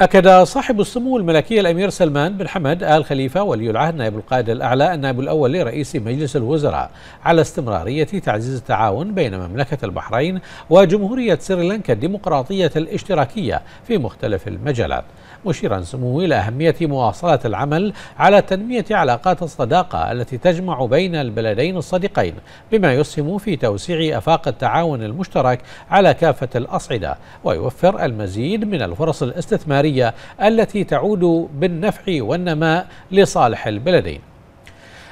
أكد صاحب السمو الملكي الأمير سلمان بن حمد آل خليفة ولي العهد نائب القائد الأعلى النائب الأول لرئيس مجلس الوزراء على استمرارية تعزيز التعاون بين مملكة البحرين وجمهورية سريلانكا الديمقراطية الاشتراكية في مختلف المجالات مشيرا سموه إلى أهمية مواصلة العمل على تنمية علاقات الصداقة التي تجمع بين البلدين الصديقين بما يسهم في توسيع أفاق التعاون المشترك على كافة الأصعدة ويوفر المزيد من الفرص الاستثمارية العمرية التي تعود بالنفع والنماء لصالح البلدين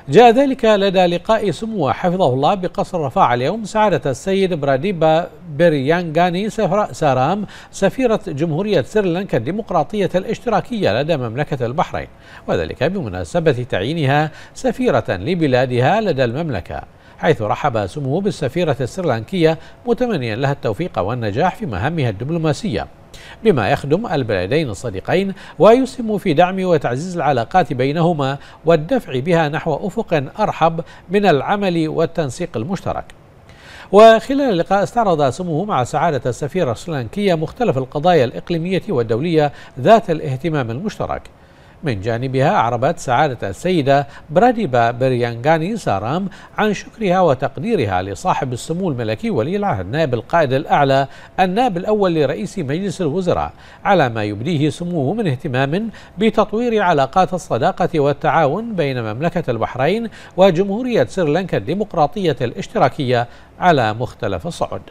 جاء ذلك لدى لقاء سمو حفظه الله بقصر رفاع اليوم سعادة السيد براديبا بريانغاني سارام سفيرة جمهورية سريلانكا الديمقراطية الاشتراكية لدى مملكة البحرين وذلك بمناسبة تعيينها سفيرة لبلادها لدى المملكة حيث رحب سموه بالسفيرة السريلانكية متمنيا لها التوفيق والنجاح في مهامها الدبلوماسية بما يخدم البلدين الصديقين ويسهم في دعم وتعزيز العلاقات بينهما والدفع بها نحو أفق أرحب من العمل والتنسيق المشترك وخلال اللقاء استعرض سموه مع سعادة السفيرة السلانكية مختلف القضايا الإقليمية والدولية ذات الاهتمام المشترك من جانبها أعربت سعادة السيدة براديبا بريانغاني سارام عن شكرها وتقديرها لصاحب السمو الملكي ولي العهد نائب القائد الأعلى النائب الأول لرئيس مجلس الوزراء على ما يبديه سموه من اهتمام بتطوير علاقات الصداقة والتعاون بين مملكة البحرين وجمهورية سريلانكا الديمقراطية الاشتراكية على مختلف الصعد